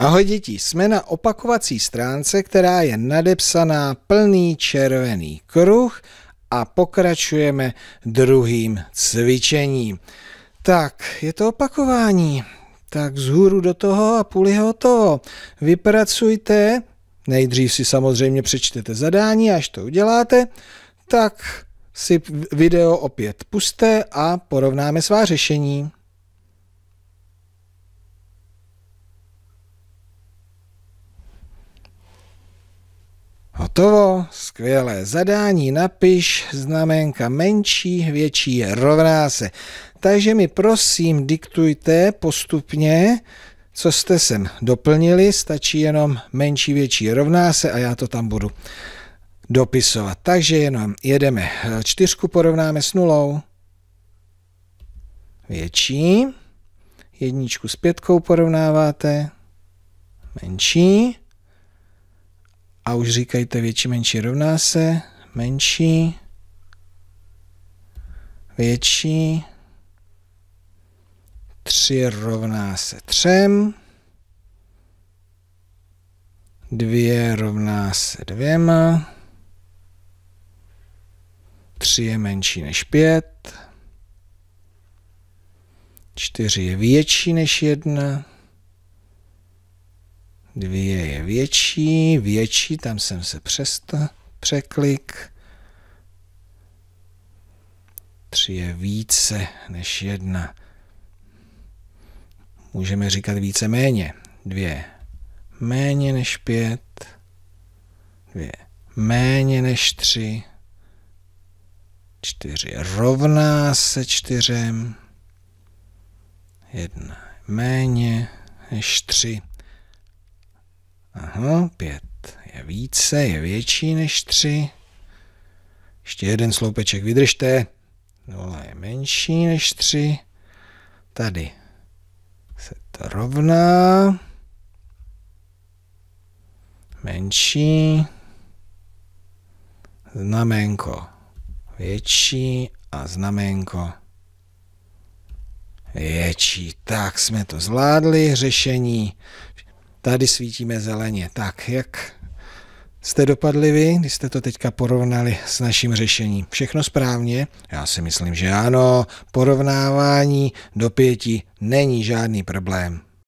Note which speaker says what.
Speaker 1: Ahoj děti, jsme na opakovací stránce, která je nadepsaná plný červený kruh a pokračujeme druhým cvičením. Tak, je to opakování. Tak zhůru do toho a půl je hotovo. Vypracujte, nejdřív si samozřejmě přečtete zadání, až to uděláte, tak si video opět puste a porovnáme svá řešení. Hotovo, skvělé zadání, napiš znaménka menší, větší rovná se. Takže mi prosím diktujte postupně, co jste sem doplnili, stačí jenom menší, větší rovná se a já to tam budu dopisovat. Takže jenom jedeme eh, čtyřku porovnáme s nulou, větší, jedničku s pětkou porovnáváte, menší, a už říkajte větší, menší rovná se, menší, větší, 3 rovná se 3, 2 rovná se 2, 3 je menší než 5, 4 je větší než 1, Dvě je větší, větší, tam jsem se přesta, překlik. Tři je více než jedna. Můžeme říkat více méně. Dvě méně než pět. Dvě méně než tři. Čtyři rovná se čtyřem. Jedna méně než tři. Aha, pět. Je více, je větší než tři. Ještě jeden sloupeček vydržte. Nula je menší než tři. Tady se to rovná. Menší. Znamenko větší a znamenko větší. Tak jsme to zvládli, řešení Tady svítíme zeleně. Tak, jak jste dopadli vy, když jste to teďka porovnali s naším řešením? Všechno správně? Já si myslím, že ano. Porovnávání do pěti není žádný problém.